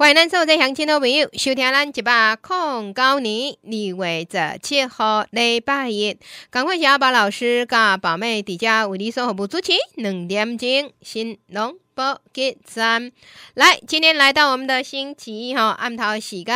欢迎有在乡亲的朋友，收听咱一百控高年二月十七号礼拜一，赶快小宝老师甲宝妹伫只为你所护不主持两点钟，新龙。给赞！来，今天来到我们的星期一哈，暗头时间，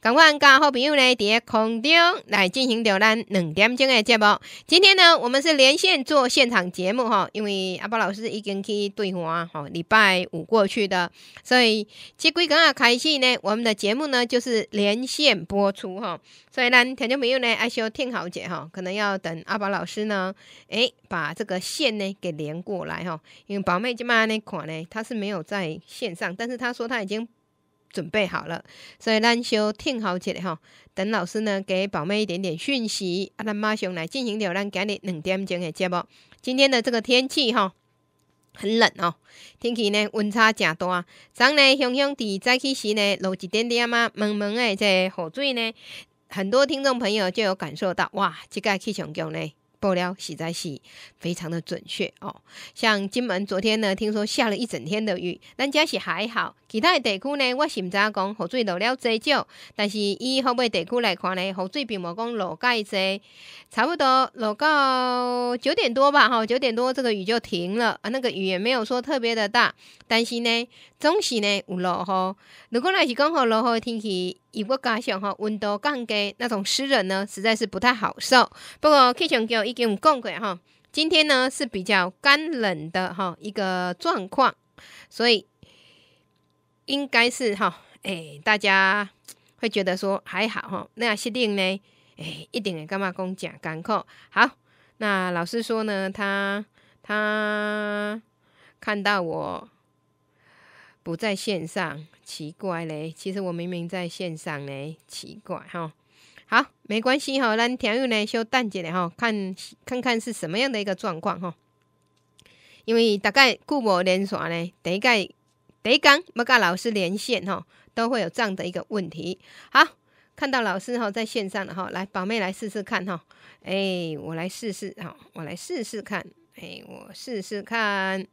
赶快跟好朋友呢，在空中来进行调咱两点钟的节目。今天呢，我们是连线做现场节目哈，因为阿宝老师已经去对话吼，礼拜五过去的，所以即几刚啊开始呢，我们的节目呢就是连线播出哈，所以呢，听众朋友呢还是要听好些哈，可能要等阿宝老师呢，诶，把这个线呢给连过来哈，因为宝妹今晚呢看。他是没有在线上，但是他说他已经准备好了，所以咱就听好起来哈。等老师呢给宝妹一点点讯息，啊，咱马上来进行了咱今日两点钟的节目。今天的这个天气哈很冷哦，天气呢温差较大，早上呢香香地早起时呢落一点点啊，蒙蒙的这雨水呢，很多听众朋友就有感受到哇，这个气象局呢。爆料实在是非常的准确哦，像金门昨天呢，听说下了一整天的雨，但嘉是还好，其他的地区呢，我是知找讲，雨水落了多少，但是以后尾地区来看呢，雨水并冇讲落介多，差不多落到九点多吧，哈，九点多这个雨就停了，啊，那个雨也没有说特别的大，但是呢，总是呢有落，雨。如果那是刚好落雨的天气。如果加上哈温度降低，那种湿冷呢，实在是不太好受。不过气象局已经讲过哈，今天呢是比较干冷的哈一个状况，所以应该是哈，诶，大家会觉得说还好哈。那一定呢，诶，一定干嘛讲讲干裤好？那老师说呢，他他看到我。不在线上，奇怪嘞！其实我明明在线上嘞，奇怪哈。好，没关系哈，咱听用呢修淡姐的哈，看看看是什么样的一个状况哈。因为大概固网连线呢，第一概第一讲要跟老师连线哈，都会有这样的一个问题。好，看到老师哈在线上了哈，来，宝妹来试试看哈。哎，我来试试哈，我来试试看，哎，我试试看。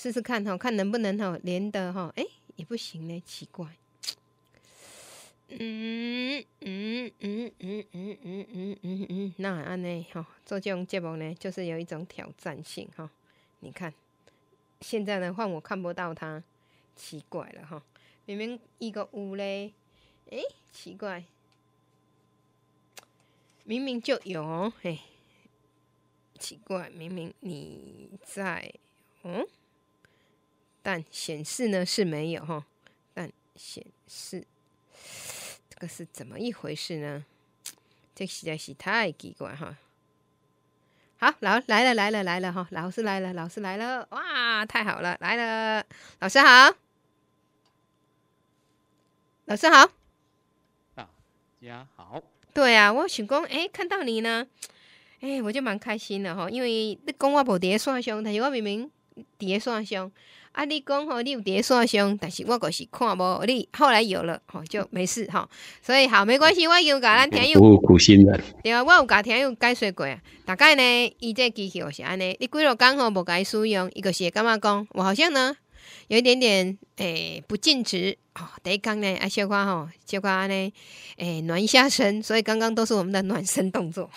试试看哈，看能不能哈连的哈，哎也不行呢，奇怪。嗯嗯嗯嗯嗯嗯嗯嗯嗯，那安呢？哈，做这种节目呢，就是有一种挑战性哈。你看现在呢换我看不到它，奇怪了哈。明明一个五嘞，哎，奇怪，明明就有，哦，嘿，奇怪，明明你在，嗯。但显示呢是没有哈，但显示这个是怎么一回事呢？这实在是太奇怪哈。好老来了来了来了哈，老师来了老师来了哇，太好了来了，老师好，老师好，大家好。对啊，我醒工哎看到你呢，哎我就蛮开心的哈，因为你讲我不叠算箱，但是我明明叠算箱。啊！你讲吼，你有跌线上，但是我果是看无你。后来有了吼，就没事吼。所以好没关系，我已经有家友有。苦心的。对啊，我有甲听友解说过，啊。大概呢，伊这机器是安尼。你几落工吼，无甲伊使用，伊个是感觉讲？我好像呢，有一点点诶，不尽职。好，第一讲呢，阿小花吼，小花呢，诶，暖一下身，所以刚刚都是我们的暖身动作。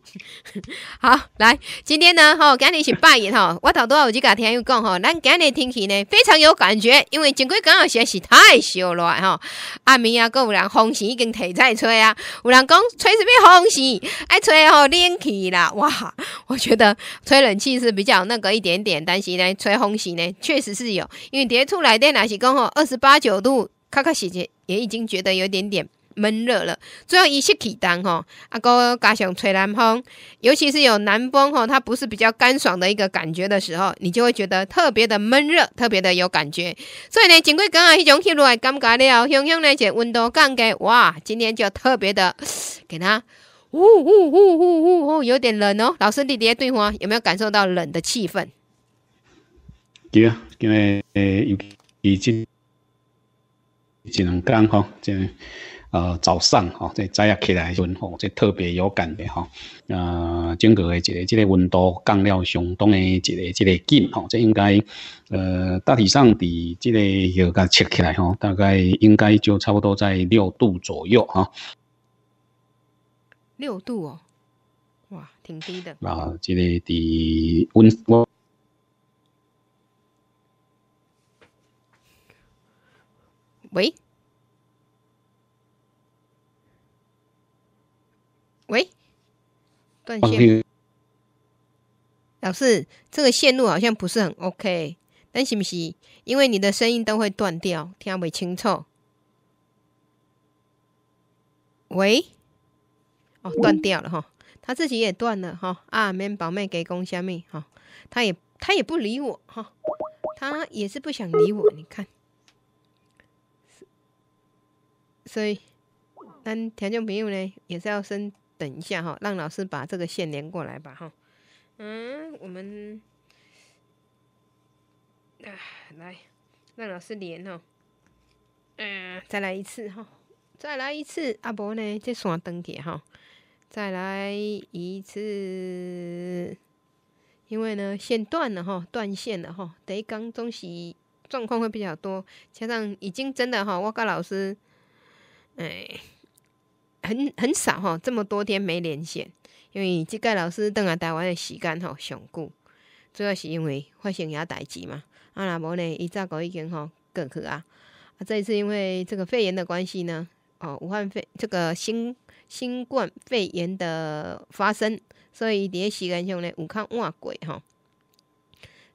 好，来，今天呢，吼，今日是拜日吼，我头拄仔有去甲听友讲吼，咱今日天气呢，非常有感觉，因为前过刚好在是太热了吼，暗暝啊，够有人风扇已经提在吹啊，有人讲吹什么风扇，爱吹吼冷气啦，哇，我觉得吹冷气是比较那个一点点，但是呢，吹风扇呢，确实是有，因为接厝内底若是讲吼二十八。九度，卡卡姐姐也已经觉得有点点闷热了。最后一些起单哈，阿哥加上吹南风，尤其是有南风哈，它不是比较干爽的一个感觉的时候，你就会觉得特别的闷热，特别的有感觉。所以呢，今个刚刚一种气路来感觉了，香香呢，这温度降低，哇，今天就特别的，给它，呜呜呜呜呜有点冷哦。老师，你这边对我有没有感受到冷的气氛？对啊，因为呃，已经。前两天吼，即呃早上吼，即早起起来时阵吼，即特别有感的吼，呃整个的一个即个温度降了相当的，一个即个紧吼，即应该呃大体上伫即个，要甲测起来吼，大概应该就差不多在六度左右哈，六度哦，哇，挺低的。啊，即个伫温我。喂，喂，断线，老师，这个线路好像不是很 OK，但是不？是，因为你的声音都会断掉，听不清楚。喂，哦，断掉了哈，他自己也断了哈。啊，妹宝妹给公虾米哈，他也他也不理我哈，他也是不想理我，你看。所以，咱田众朋友呢，也是要先等一下哈，让老师把这个线连过来吧哈。嗯，我们啊，来让老师连哦。嗯，再来一次哈，再来一次。阿伯呢，这线断掉哈，再来一次。因为呢，线断了哈，断线了哈。得刚总是状况会比较多，加上已经真的哈，我跟老师。哎，很很少哈，这么多天没连线，因为即届老师等来台湾的时间哈上久，主要是因为发生一些代志嘛。啊，那无呢，伊早高已经吼过去啊。啊，这一次因为这个肺炎的关系呢，哦，武汉肺这个新新冠肺炎的发生，所以伫咧时间上呢有较晚过哈。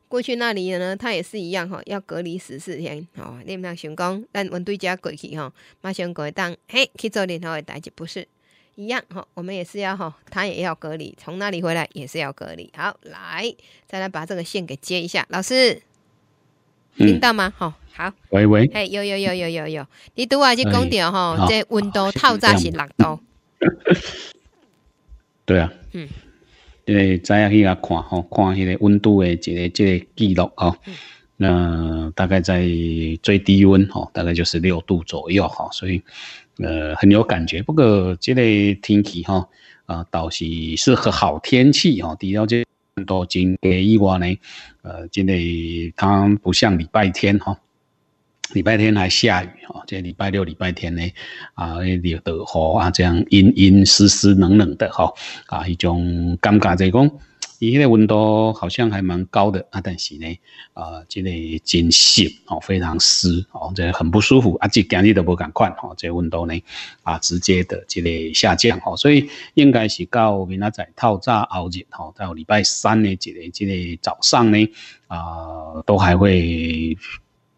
过去那里呢，他也是一样哈，要隔离十四天哦。你们想讲，但我们对家过去哈，马上过当，嘿，去做任何的代志，不是一样哈？我们也是要哈，他也要隔离，从那里回来也是要隔离。好，来，再来把这个线给接一下，老师，听到吗？哈，好，喂喂，哎，有有有有有有，你拄下去讲到吼，这温度套早是六度，对啊，嗯。因为知影去也看吼，看迄个温度的一个即个记录吼，那大概在最低温吼，大概就是六度左右吼，所以呃很有感觉。不过即类天气哈，啊倒是适合好天气吼，除了这很多真嘅意外呢，呃，即类它不像礼拜天哈。礼拜天还下雨哦，这礼拜六、礼拜天呢，啊，又得雨啊，这样阴阴湿湿冷冷的哈，啊，一种尴尬在讲，伊那个温度好像还蛮高的啊，但是呢，啊，这个真湿哦，非常湿哦，这很不舒服啊，这今日都不敢看哦，这温度呢，啊，直接的这个下降哦，所以应该是到明仔载透早后日哦，到礼拜三呢，这个这个早上呢，啊，都还会。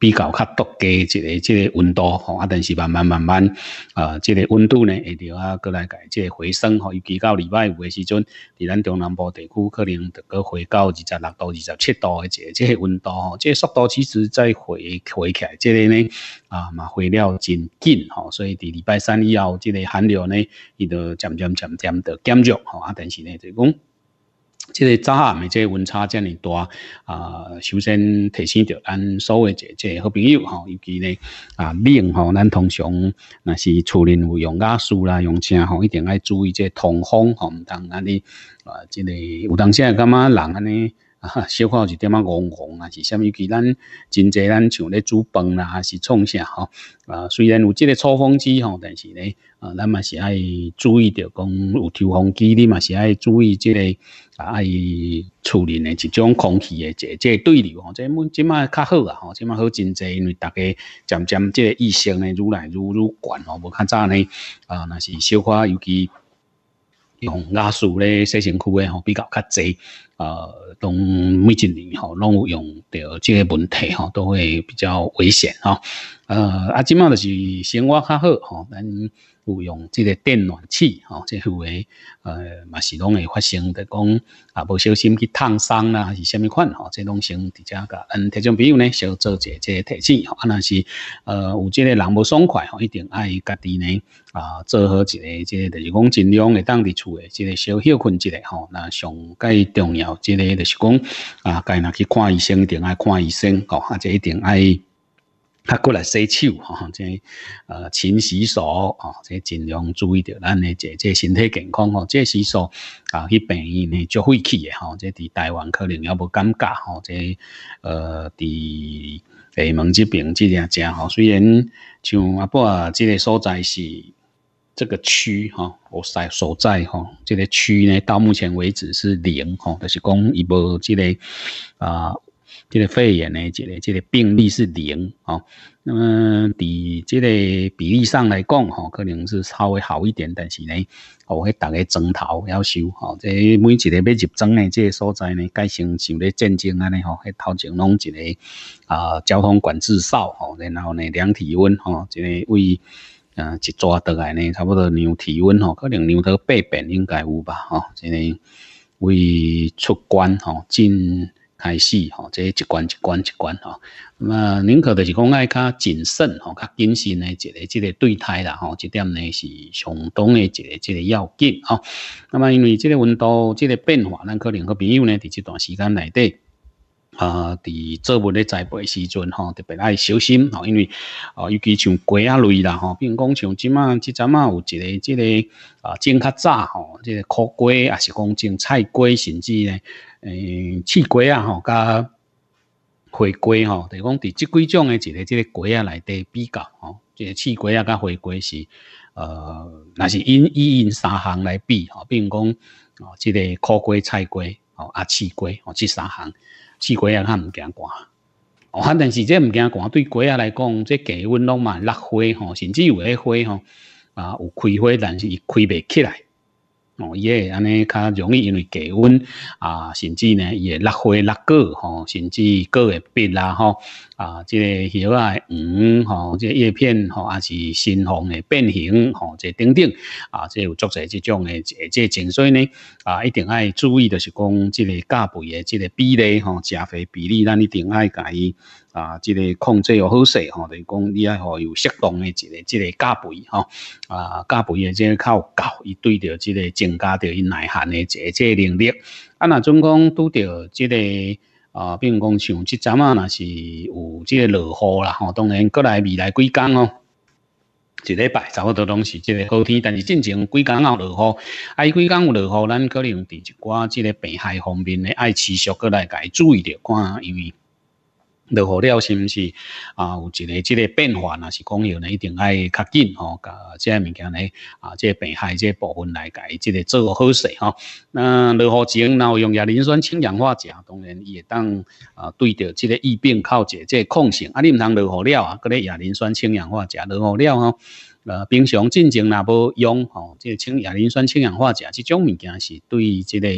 比较较低个即个即个温度吼，啊，但是慢慢慢慢，啊，即个温度呢，会着啊，过来改即个回升吼，尤其到礼拜五时阵，伫咱中南部地区可能着个回到二十六度、二十七度个即，即系温度吼，即速度其实在回回起，来，即个呢，啊嘛回了真紧吼，所以伫礼拜三以后，即个寒流呢，伊着渐渐渐渐的减弱吼，啊，但是呢，就讲。即个早晚诶，即个温差遮尼大，啊，首先提醒着咱所有即即好朋友吼，尤其呢啊，冷用吼咱通常，若是厝内用瓦缩啦、用车吼，一定爱注意即通风吼，毋通安尼啊，即个有当时感觉人安尼啊，小可一点仔红红啊，是虾米？尤其咱真侪咱像咧煮饭啦，还是创啥吼？啊，虽然有即个抽风机吼，但是咧啊，咱嘛是爱注意着讲有抽风机，你嘛是爱注意即个。啊，伊处理的一种空气的这这对流吼，这目前嘛较好啊，吼，目前好真侪，因为大家渐渐这意识呢愈来愈愈悬吼，无较早呢啊，那是小可尤其用牙刷嘞、洗身躯嘞吼，比较较侪啊，拢每一年吼拢有用到这个问题吼，都会比较危险啊。呃，啊，目麦就是生活较好吼，咱、用即个电暖器，吼，这有诶，呃，嘛是拢会发生的，讲啊，无小心去烫伤啦，还是什么款，吼，即拢成。伫遮甲嗯，听众朋友呢，小做一即个提醒，吼，啊，若是，呃，有即个人无爽快，吼，一定爱家己呢，啊，做好一个，这个就是讲尽量会当伫厝的，这个小休困，一个吼，那上介重要，这个就是讲，啊，该若去看医生，一定爱看医生，吼，啊，即一定爱。他过来洗手，哈，即呃勤洗手，哈，即尽量注意着，咱呢，即即身体健康，吼，即洗手啊，去病院呢就废弃嘅，吼，即伫台湾可能也无尴尬，吼，即呃伫厦门这边即样食，吼，虽然像阿婆即个所在是这个区，哈，所在所在，哈，即个区呢到目前为止是零，吼，就是讲伊无即个啊。即个肺炎呢，即个即个病例是零哦。那么，伫即个比例上来讲，吼，可能是稍微好一点。但是呢，哦，去逐个砖头要收吼，即每一个要入砖的即个所在呢，改成像咧战争安尼吼，迄头前弄一个啊交通管制哨吼，然后呢量体温吼，即个为嗯一抓倒来呢，差不多量体温吼，可能量到八遍应该有吧哦，即个为出关吼进。开始吼，这一关一关一关吼，那么宁可就是讲爱较谨慎吼，较谨慎呢，一个这个对待啦吼，这点呢是相当的，一个一个要紧啊。那么因为这个温度，这个变化，咱可能个朋友呢，伫这段时间内底啊，伫作物的栽培时阵吼，特别爱小心吼，因为哦，尤其像瓜啊类啦吼，如讲像即马即阵啊有一个，这个啊种较早吼，这个苦瓜啊是讲种菜瓜，甚至呢。诶，刺瓜啊，吼，加花瓜，吼，就讲伫即几种诶一个即个瓜啊内底比较，吼，即个刺瓜啊加花瓜是，呃，若是因以因三行来比，吼，比如讲，哦，即个苦瓜、菜瓜，吼啊刺瓜，吼，即三行，刺瓜啊，较毋惊寒，哦，但是即毋惊寒对瓜仔来讲，即低温拢嘛落花，吼，甚至有诶花，吼啊，有开花，但是伊开袂起来哦，伊会安尼较容易，因为低温啊，甚至呢，伊会落花落果吼，甚至果会瘪啦吼，啊，即个叶啊黄吼，即个叶片吼，还是新红的变形吼，即等等啊，即有作者这种的这个情绪呢，啊，一定爱注意的是讲，即个嫁肥的即个比例吼，嫁肥比例咱一定爱伊。啊，即个控制又好势吼，等于讲你爱吼有适当诶一个即个加肥吼，啊加肥诶即个较有够，伊对着即个增加着伊内涵诶即个即个能力。啊，若总讲拄着即个啊，比如讲像即阵啊，若是有即个落雨啦吼，当然过来未来几工哦，一礼拜差不多拢是即个好天，但是进前几工有落雨，啊，伊几工有落雨，咱可能伫一寡即个病害方面咧爱持续过来家注意着看，因为。落雨了是毋是啊？有一个即个变化，那是讲有呢一定爱较紧吼，甲即个物件呢啊，即个病害即部分来伊即个做好事哈。那落雨前然后用亚磷酸氢氧化钾，当然也当啊对着即个疫病靠解即个抗性啊，你毋通落雨了啊，搁咧亚磷酸氢氧化钾落雨了吼。呃，平常进前若要用吼，即个氢亚磷酸氢氧化钾这种物件是对这个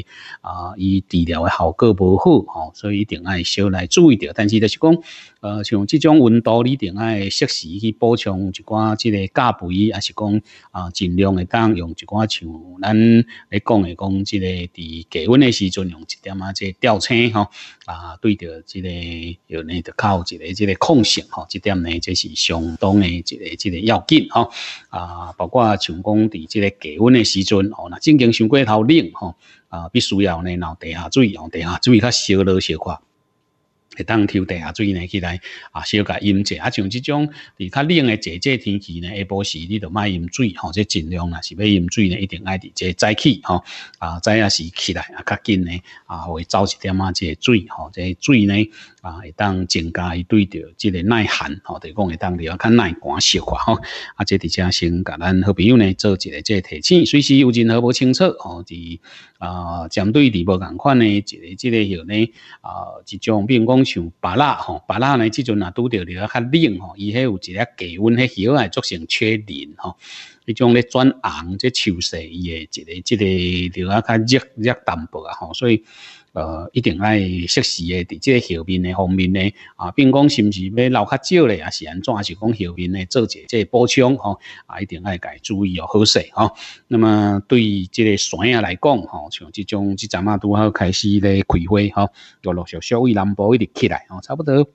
啊，伊治疗的效果无好吼，所以一定爱小来注意着。但是就是讲，呃，像这种温度你一定爱适时去补充一寡这个钾肥，也是讲啊，尽量会当用一寡像咱来讲的讲，即个伫低温的时阵用一点啊，即吊车吼啊，对着即个要内要靠一个即个控性即、这点呢，这是相当的即个即个要紧哈。啊，包括像讲伫即个低温的时阵哦，那正经伤过头冷吼，啊，必须要呢，然后地下水，然后地下水较烧热烧挂。会当抽地下水呢起来，啊，少甲饮者，啊，像即种，滴较冷诶，姐节天气呢，下晡时你着卖饮水，吼，即尽量啦，是要饮水呢，一定爱伫即早起，吼，啊，早啊时起来啊，较紧呢，啊，会走一点仔即个水，吼，即个水呢，啊，会当增加伊对着即个耐寒，吼，地讲会当比较耐寒少寡，吼，啊，即伫遮先甲咱好朋友呢做一个即个提醒，随时有阵何无清楚，吼，伫啊，针对伫无共款呢，一个即个吼呢，啊，一种，比如讲。像巴拉吼，巴拉呢，即阵也拄着了较冷吼，伊迄有一个低温，迄个叶也造成缺磷吼，迄种咧转红这手势伊会一个、一个了较热热淡薄啊吼，所以。呃，一定爱适时的伫即个后面的方面咧啊，并讲是不是要留较少咧，还是安怎，还是讲后面咧做一即个补充吼啊，一定爱家注意哦，好势吼。那么对即个山啊来讲吼，像即种即阵啊拄好开始咧开花吼，陆陆续续为南部一直起来吼，差不多。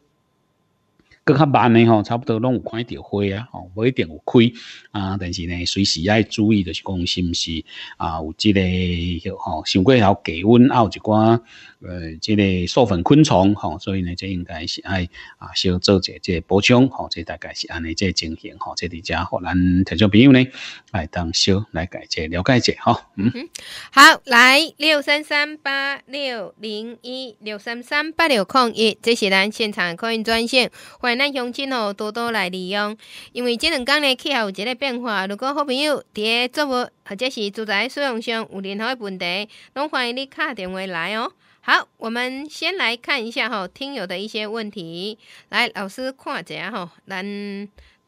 搁较慢诶吼，差不多拢有看条花啊，吼，无一定有开啊，但是呢，随时爱注意就是讲是毋是啊，有即个吼，想过要低温，啊，有一寡呃，即个授粉昆虫吼，所以呢，这应该是爱啊，少做者即个补充吼，即大概是安尼即个情形吼，即伫遮吼，咱听众朋友呢，来当小来解者了解者吼、嗯嗯，好，来六三三八六零一六三三八六空一，这是咱现场客运专线，欢迎。咱乡亲吼多多来利用，因为即两天呢气候有一个变化。如果好朋友伫咧作物或者是住宅使用上有任何的问题，拢欢迎你敲电话来哦。好，我们先来看一下吼听友的一些问题。来，老师看下吼，咱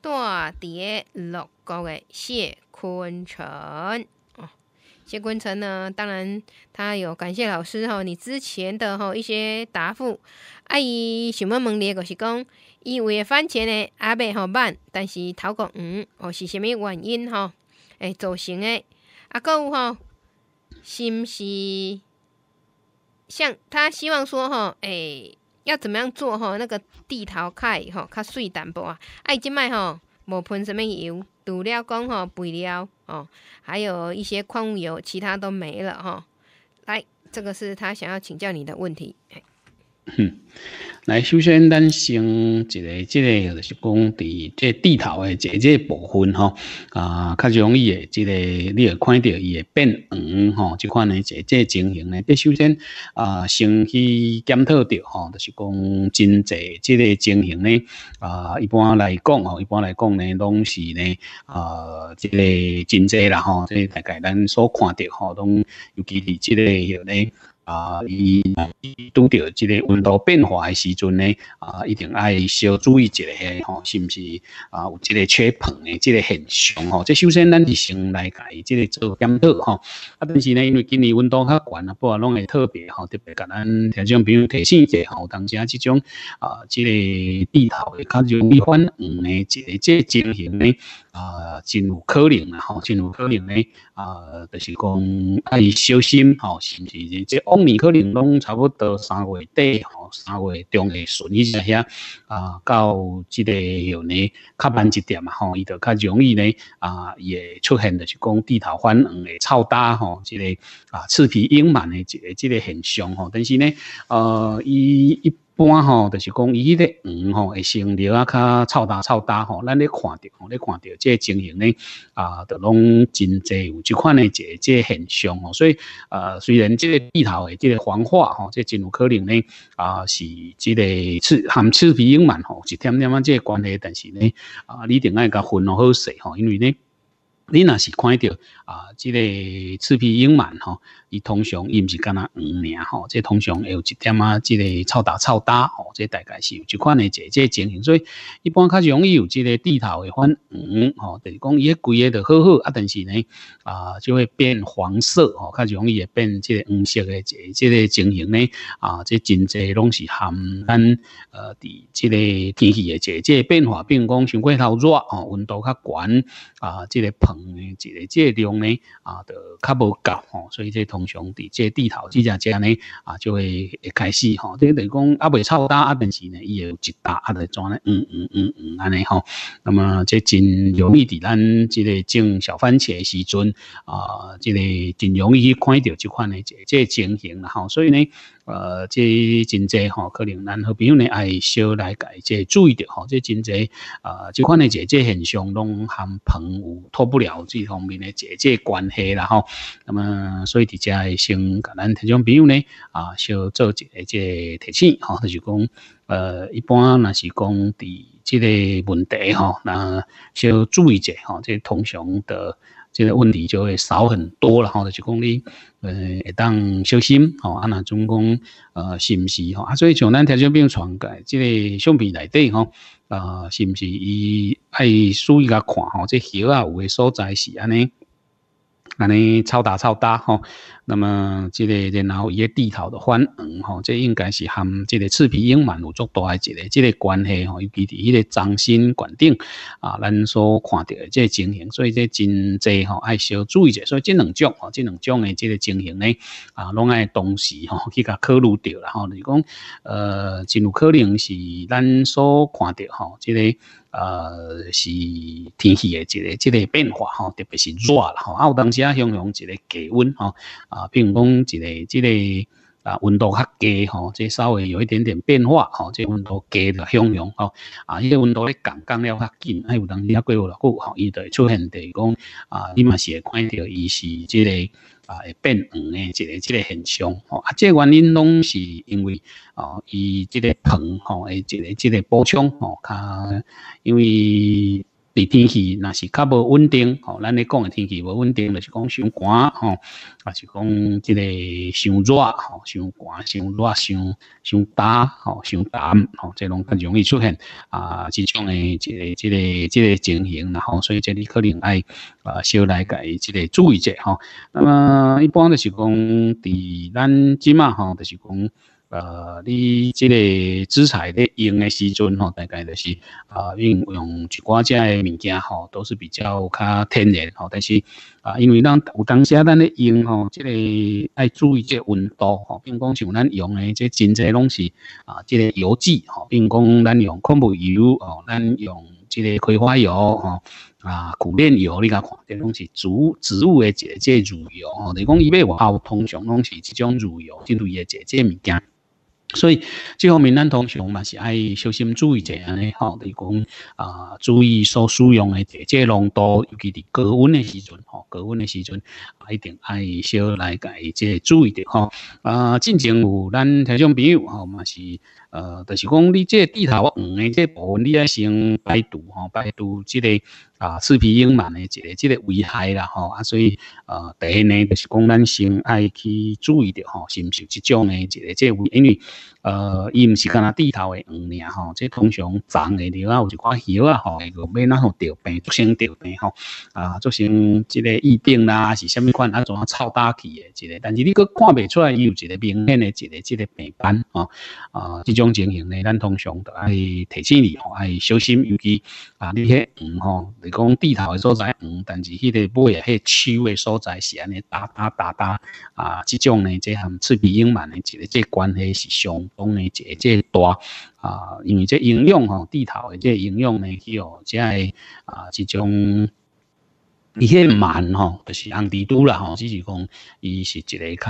住大咧乐国的谢坤成谢坤成呢，当然他有感谢老师吼，你之前的吼一些答复。阿姨想问问你，我是讲。有为番茄呢阿未好慢，但是头壳黄哦是虾米原因吼？诶，造成诶，啊，哥有是毋是像他希望说吼？诶，要怎么样做吼？那个地头开吼较水淡薄啊？爱即卖吼，无喷虾物油，除了讲吼肥料哦，还有一些矿物油，其他都没了吼。来，这个是他想要请教你的问题。哼，来，首先，咱先一个，即个就是讲，伫这地头的这个部分吼，啊，较容易的，即个你也看到伊会变黄吼，即款呢，这这情形呢，这首先啊，先去检讨着吼，就是讲真济即个情形呢，啊，一般来讲吼，一般来讲呢，拢是呢，啊，即个真济啦吼，即大概咱所看到吼，拢尤其是即个迄个。啊，伊拄着即个温度变化的时阵呢，啊，一定爱小注意一下吼，是不是啊？有即个缺盆诶，即个现象吼。即首先咱是先来伊即个做检讨吼。啊，但是呢，因为今年温度较悬啊，不过拢会特别吼，特别甲咱听众朋友提醒一下，好，当下即种啊，即个地头诶较容易翻，黄呢，即即情形呢。啊，真有可能啊，吼，真有可能咧。啊，就是讲，爱小心吼，是不是？即往年可能拢差不多三月底吼，三月中会顺一些。啊，到即个样呢，较慢一点嘛吼，伊就较容易咧。啊，也出现就是讲低头翻黄的超大吼，即个啊，刺皮鹰螨的即个，即个现象，吼。但是呢，呃，伊一般吼，就是讲伊迄个黄吼会成条啊，较臭大臭大吼，咱咧看着吼，咧看着即个情形咧啊，都拢真侪有即款咧，即即现象吼，所以呃，虽然即个地头诶，即个黄化吼，即真有可能咧啊，是即个刺含刺皮影蛮吼，是点点啊，即个关系，但是咧啊，你一定爱甲分好势吼，因为咧你若是看着。啊，即个刺皮鹰螨吼，伊通常伊毋是干那黄尔吼，即通常会有一点啊，即个臭大臭大吼，即大概是有一款的即即情形，所以一般较容易有即个地头的反黄吼，就是讲伊个规个著好好，啊，但是呢啊就会变黄色吼，较容易会变即个黄色的即即个情形呢啊，这真侪拢是含咱呃，伫即个天气的即即变化，比如讲像过头热吼，温度较悬啊，即个棚即个即量。呢啊，就较无够吼，所以这通常伫这地头即只只呢啊，就会会开始吼，即等于讲啊未臭大啊，但是呢，伊有一大啊在怎呢？嗯嗯嗯嗯，安尼吼。那么这真容易伫咱即个种小番茄时阵啊，即个真容易去看到这款呢，即即情形啦吼。所以呢。呃，即真侪吼，可能咱好朋友呢，爱少来解即注意点吼，即真侪啊，即款你姐姐现象，拢含朋友脱不了这方面呢姐姐关系啦吼。那么所以大家先甲咱听众朋友呢啊，少做一个姐提醒吼，他是讲呃，一般那是讲伫即个问题吼，那少注意者吼，即通常的即个问题就会少很多啦吼，那是讲你。呃，当小心吼，啊那总共呃是毋是吼啊？所以像咱条小病传改，即个相片内底吼，是不是伊爱注意甲看吼，即叶啊有的所在是安尼。安尼超大超大吼，那么即个然后伊个地头的宽吼，这应该是含即个赤皮鹰蛮有足大一个，即个关系吼，伊基地迄个掌心管顶啊，咱所看到的这情形，所以这真济吼，爱小注意者，所以这两种吼，这两种的即个情形呢啊，拢爱同时吼去甲考虑着啦吼，是讲呃，真有可能是咱所看到吼，即个。呃，是天气的一个、一个变化吼，特别是热啦吼，啊有当时啊形容一个低温吼，啊，比如讲一个、一个啊温度较低吼，即稍微有一点点变化吼，即温度低的形容吼，啊，伊个温度咧降降了较紧，啊有当时啊，过有偌久吼，伊就出现地讲啊，你嘛是会看到伊是即个。啊，会变黄诶，一个这个现象。哦，啊，即个原因拢是因为哦，伊即个棚吼，诶，一个这个补充吼，它因为。伫天气那是较无稳定，吼，咱咧讲诶天气无稳定，就是讲伤寒，吼，也是讲即个伤热，吼，伤寒、伤热、伤伤打，吼，伤湿，吼，即拢较容易出现啊，即种诶，即个即个即个情形，然后所以即里可能爱啊少来改即个注意者，吼。那么一般就是讲，伫咱即嘛，吼，就是讲。呃，你即个资材咧用的时阵吼，大概就是啊，用用一寡遮的物件吼，都是比较较天然吼。但是啊，因为咱有当时咱咧用吼，即个爱注意即个温度吼，并讲像咱用的即真侪拢是啊，即个油脂吼，并讲咱用矿物油哦，咱用即个葵花油吼啊，苦楝油你甲看，即拢是植植物的即这乳油吼，你讲伊要流通，通常拢是即种乳油，即类的即即物件。所以这方面，咱同学嘛是爱小心注意一下的，讲啊，注意所使用的这浓度，尤其伫高温的时阵，吼，高温的时阵，一定爱小来介注意点，吼。啊，进前有咱听众朋友，吼，嘛是。呃就是讲你这个蒂头黄的这部分你要先排毒吼排毒这个啊刺鼻瘾嘛的这个这个危害啦吼啊所以呃第一呢就是讲咱先爱去注意着吼是毋是这种呢这个这个危因为呃，伊毋是干那地头诶黄尔吼，即通常长诶了，有一寡树啊吼，会个要哪货治病，造成治病吼，啊，造成即个疫病啦，是虾米款啊种啊臭大气诶一个，但是你佫看袂出来，伊有一个明显诶一个即个病斑吼，啊，即种情形呢，咱通常都系提醒你吼，爱小心，尤其啊，你迄黄吼，嚟讲地头诶所在黄，但是迄个尾诶迄手诶所在是安尼，哒哒哒哒啊，即种呢，即含赤皮病嘛，诶一个即关系是相。讲呢，这这大啊，因为这营养吼，地头的这营养呢，去哦，即系啊，即种伊很慢吼，就是红蜘蛛啦吼，只是讲伊是一个较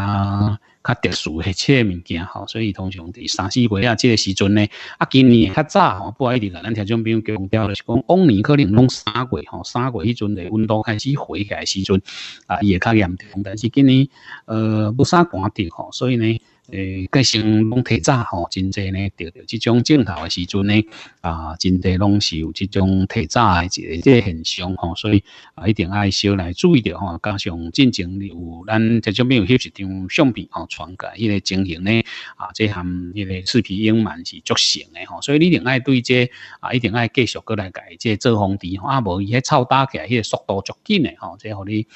较特殊的个物件吼，所以通常伫三四月啊，这个时阵呢，啊，今年较早吼，不挨得啦，咱听种比如空调就是讲，往年可能拢三月吼，三月迄阵的温度开始回起来时阵啊，也较严重，但是今年呃，不啥寒潮吼，所以呢。诶，个性拢提早吼，真多呢。着着即种镜头的时阵呢，啊，真侪拢是有即种一个的，这现象吼，所以啊，一定爱小来注意着吼。加上进前有咱这种没有翕一张相片吼，传个，迄个情形呢，啊，这含迄个视频影慢是足成的吼，所以你一定爱对接啊，一定爱继续过来改这做防谍吼，啊，无伊个臭打起来，迄、个速度足紧的吼，这互你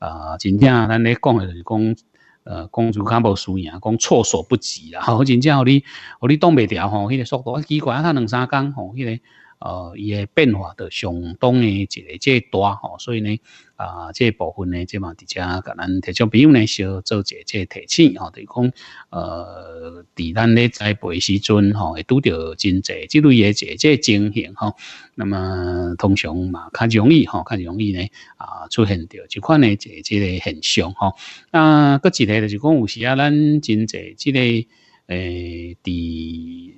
啊，真正咱咧讲的，就是讲。呃，讲就较无输赢，讲措手不及啦，好真正，你，你挡袂牢吼，迄个速度，奇怪啊，两三工吼，迄个。哦，伊个变化着相当诶，一个即大吼，所以呢，啊，即部分呢，即嘛直接甲咱提种朋友呢，小做一即提醒吼，等于讲，呃，伫咱咧栽培时阵吼，会拄着真侪，即类个即即情形吼，那么通常嘛，较容易吼，较容易呢，啊，出现着即款呢，即即个现象吼。那搁一个就是讲有时啊，咱真侪即个，诶，伫。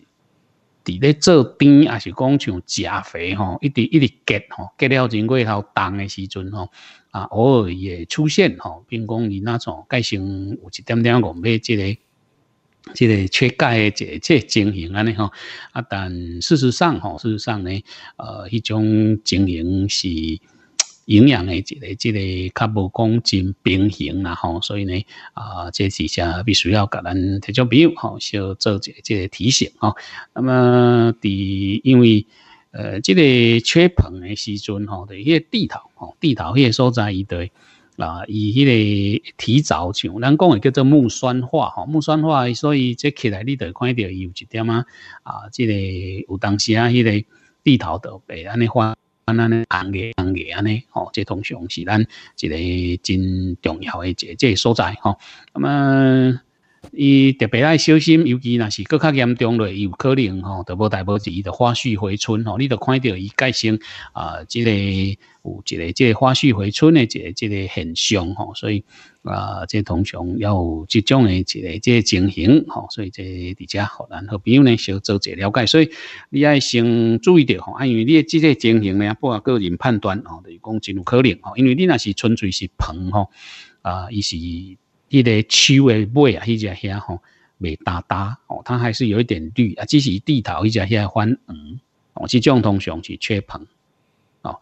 伫咧做甜，也是讲像食肥吼，一直一直加吼，加了真过头冻诶时阵吼，啊，偶尔也出现吼，并讲你那种钙性有一点点共买，即个即个缺钙这这情形安尼吼，啊，但事实上吼，事实上呢，呃，迄种情形是。营养的一个、这个较无讲真平衡啦吼，所以呢，啊，这是些必须要甲咱特种朋友吼，小做一个些、个提醒啊。那么，伫因为呃，这个缺硼的时阵吼，的迄个地头哦，地头迄个所在，伊对啊，伊迄个提早上，咱讲诶叫做木酸化吼，木酸化，所以即起来你得看到有一点啊，啊，这个有当时啊，迄个地头都白安尼化。安尼行业行业安尼，吼，这通常是咱一个真重要的这这所在吼，那么。伊特别爱小心，尤其若是搁较严重嘞，有可能吼，得无代大波子的花絮回春吼，你都看到伊改成啊，这个有一个这花絮回春的一个这个现象吼，所以啊，这通常要有这种的一个这情形吼，所以这伫遮互然后朋友呢，先做一个了解，所以你爱先注意到吼，因为你的这个情形呢，不按个人判断吼，就是讲真有可能吼，因为你若是纯粹是碰吼啊，伊是。迄个秋诶尾啊，迄只遐吼未打打哦，它还是有一点绿啊，只是地头迄只遐泛黄哦，即种通常是缺硼哦。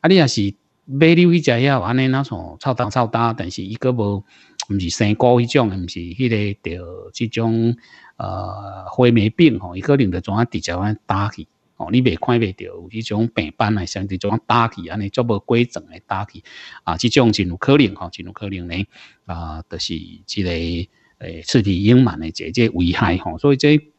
啊，你要是买你迄只遐，安尼那种臭大臭大，但是伊个无，毋是生菇迄种，毋是迄个着即种呃灰霉病吼，伊、一个令得怎直接安搭去。哦，你未看未到迄种病斑啊，甚至种打去，安尼足无规整诶打去，啊，即种真有可能，吼，真有可能咧，啊，都是即个诶，刺激隐瞒诶，一即危害，哦，所以即。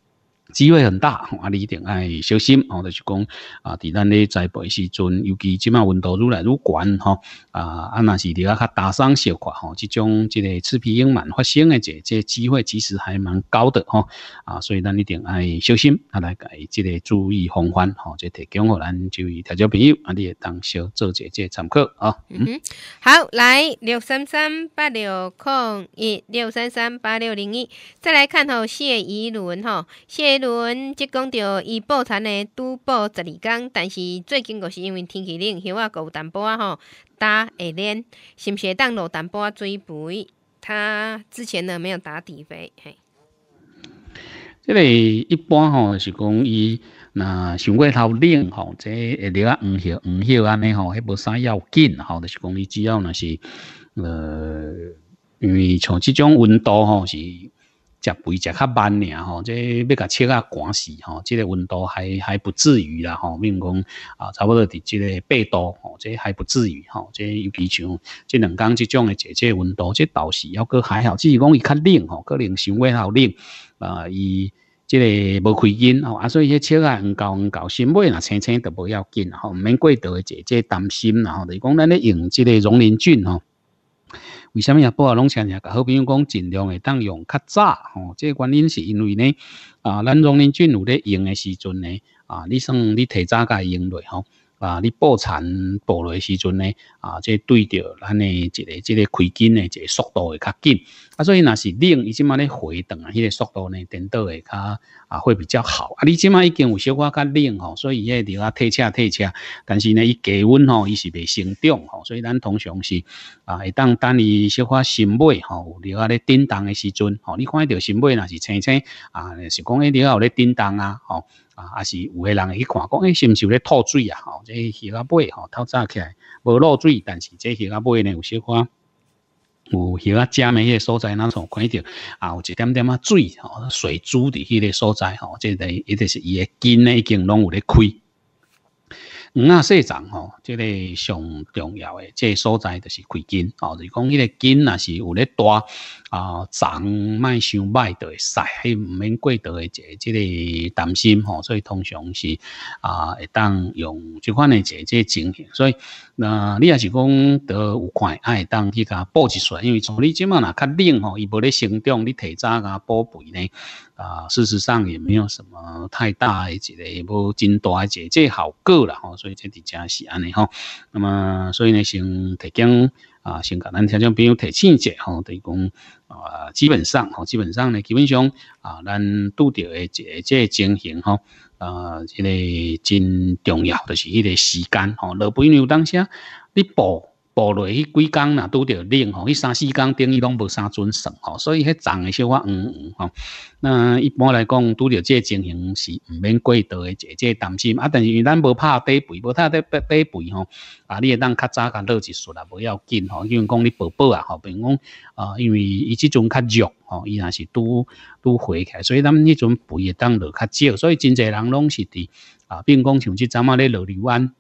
机会很大，吼、啊，你一定爱小心哦。就是讲啊，伫咱咧栽培时阵，尤其即卖温度愈来愈高，吼，啊，啊若是要较打伤小寡吼。即种即个刺皮鹰螨发生的这，这机会其实还蛮高的吼，啊，所以咱一定爱小心，啊，来改即个注意防范，吼，即提供予咱就医、调解朋友，啊，你当小做节节参考啊。嗯，好，来六三三八六空一六三三八六零一，再来看吼，谢依伦，哈，谢。轮即讲到伊报田诶，拄报十二天，但是最近果是因为天气冷，叶啊有淡薄仔吼，打下脸是毋是会当落淡薄仔水肥？他之前呢没有打底肥嘿。即个一般吼是讲伊若上过头冷吼，即一啊黄摄黄摄安尼吼，迄无啥要紧吼，就是讲伊主要若是呃，因为像即种温度吼是。食肥食较慢尔吼，即要甲吃较管事吼，即个温度还还不至于啦吼，比如讲啊，差不多伫即个八度吼，即还不至于吼，即尤其像即两工即种诶姐姐温度，即倒是犹搁还好，只是讲伊较冷吼，可能稍微较冷，啊伊即个无开因吼，啊所以迄吃啊唔够唔够，先买啦，青青都无要紧吼，毋免过度姐姐担心啦吼，就是讲咱咧用即个溶磷菌吼。为虾米啊，布啊拢常常甲好朋友讲尽量会当用较早吼？即个原因是因为呢，啊，咱农民眷有咧用的时阵呢，啊，你算你提早该用落吼，啊，你布产布落时阵呢，啊，即对着咱的一个即个开金的一个速度会较紧。啊，所以若是冷，伊即马咧回动啊，迄个速度呢，颠倒会较啊会比较好啊。你即马已经有小可较冷吼，所以迄条啊退车退车。但是呢，伊低温吼，伊是未生长吼，所以咱通常是啊会当等伊小可新买吼，有咧啊咧叮当的时阵吼，你看着新买若是青青啊，是讲迄条啊咧叮当啊吼啊，还是有个人会去看讲诶，是不是咧吐水啊？吼，这鱼仔尾吼透早起来无露水，但是这鱼仔尾呢有小可。有遐啊，正梅个所在，哪从看到啊？有一点点啊水哦，水珠伫迄个所在吼，即个一直是伊个根呢，已经拢有咧开。嗯啊，生长哦，即个上重要诶，即个所在就是开根哦，就讲迄个根呐是有咧大。啊，长卖伤卖会使，迄毋免过贵诶一个即个担心吼，所以通常是啊会当用即款诶一个个情形。所以那你也是讲得有看，啊，会当去甲补一出因为从你即满若较冷吼，伊无咧生长，你提早甲补肥呢，啊事实上也没有什么太大诶一个无真大诶一个即、效果啦吼，所以即点真是安尼吼。那么所以呢先提经。啊，先甲咱听众朋友提醒一下吼，等于讲啊，基本上吼，基本上呢，基本上啊，咱拄到的这这情形吼，啊，一个真重要就是迄个时间吼，老板有当下你步。部落迄几工呐，拄着冷吼，迄三四工等于拢无啥准算吼，所以迄长的小啊，黄黄吼。那一般来讲，拄着即个情形是毋免过度的，这这担心啊。但是因为咱无怕底肥，无太底白白肥吼，啊，你会当较早甲落一束啊，无要紧吼。因为讲你宝宝啊，吼，比如讲啊，因为伊即阵较弱吼，伊若是拄拄回起来，所以咱迄阵肥的当落较少，所以真侪人拢是伫啊，并讲像即阵啊咧落荔湾。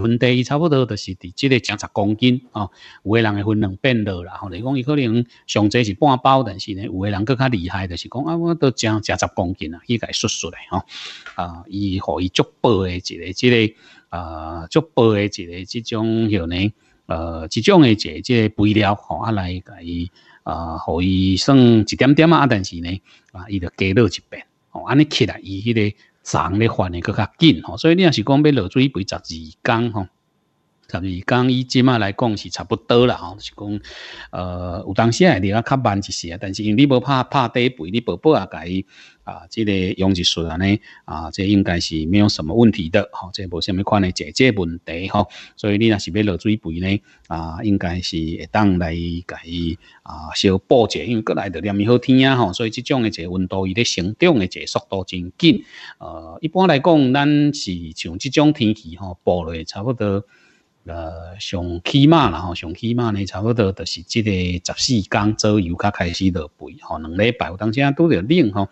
分低，伊差不多就是伫即个几十公斤哦。有个人会分两边落啦吼。你讲伊可能上济是半包，但是呢，有个人更较厉害，就是讲啊，我都正几十公斤啊，伊甲伊说出来吼。啊，伊互伊足肥诶一个即个啊，足肥诶一个即种吼呢，呃，即种诶一个即个肥料吼，啊来甲伊啊，互伊算一点点啊，但是呢，啊，伊就加落一边哦，安尼起来伊迄个。长咧还咧搁较紧吼，所以你若是讲要落水肥十二天吼，十二天以即麦来讲是差不多啦吼，是讲呃有当时也滴较慢一些，但是你无拍拍底肥，你宝宝啊也该。啊，这个养殖水呢，啊，这应该是没有什么问题的，哈，这无什么款的解决问题，哈，所以你若是要落水肥呢，啊，应该是会当来给啊小补一下，因为过来都连日好天呀，吼，所以这种的这温度伊咧生长的这速度真紧，呃，一般来讲，咱是像这种天气，吼，补嘞差不多。呃，上起码啦吼，上起码呢，差不多就是即个十四天左右才开始落肥吼，两礼拜有当时啊，拄着冷吼，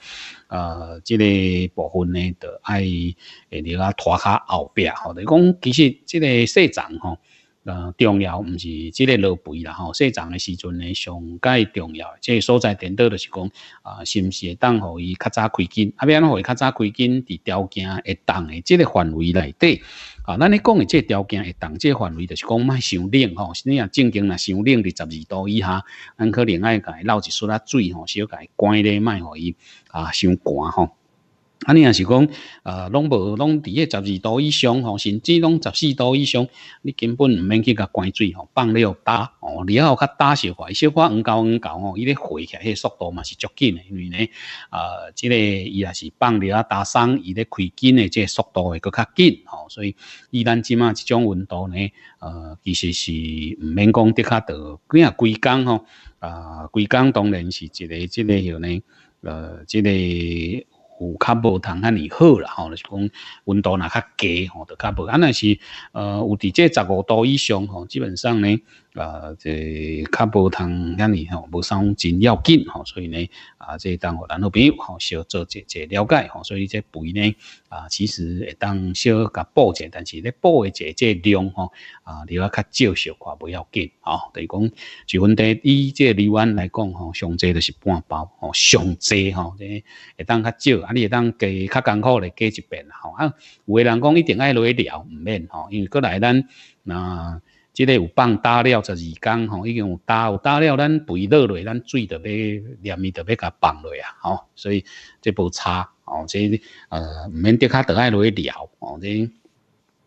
呃，这个部分呢，就爱会你啊拖下后壁吼，就讲其实即个生长哈。呃，重要毋是即个落肥啦，吼，说长的时阵呢，上解重要。即个所在点到就是讲啊，是不是会当互伊较早开根？啊，边互伊较早开根，伫条件会当的即个范围内底。啊，咱咧讲的即个条件会当，即个范围就是讲莫伤冷吼。你啊正经若伤冷伫十二度以下，咱可能另甲伊捞一撮仔水吼，小伊关咧，莫互伊啊伤寒吼。安你也是讲，呃，拢无拢喺十二度以上，甚至拢十四度以上，你根本毋免去甲关水，放尿打，哦，你要佢打小块，小块五九五九，吼，伊咧回起，迄速度嘛是足紧诶，因为咧，呃，即个伊也是放尿打伤，伊咧开紧诶，即个速度会更加紧，吼，所以，伊咱即嘛，即种温度呢，呃，其实是毋免讲得卡着几啊规工吼，啊，规工当然是一个，一个，又呢，呃，即个。有较无通遐尼好啦吼，就是讲温度若较低吼，就较无。啊，若是呃，有伫这十五度以上吼，基本上呢。啊，即较无通咁樣，吼，无收真要紧吼，所以咧，啊，即係當我啲好朋友，吼，小做一一了解，吼，所以即肥咧，啊，其实会当小甲补一，但是咧补诶者即量，吼，啊，你要较少少嘅不要紧嚇，對於講，就我哋以即个荔灣来讲嗬，上座就是半包，吼，上座，吼，即会当较少，啊，你会当加较艰苦嚟加一吼，啊，有诶人讲一定要落去聊毋免，吼，因为过来咱啊即个有放打料十二天吼，已经有打有打料，咱肥落来，咱水着要黏，伊着要甲放落啊吼，所以即部差吼，所以呃毋免滴较倒来落去料哦，这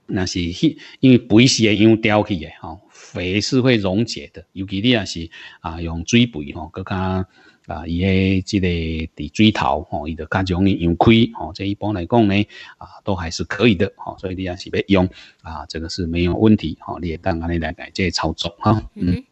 若是迄因为肥是会溶掉去诶吼，肥是会溶解的，尤其你若是啊用水肥吼，搁较。啊，伊诶即个地水头吼，伊就较容易养开吼。即一般来讲呢，啊，都还是可以的吼。所以你也是要用啊，这个是没有问题吼。你也当安尼来来个操作哈。嗯。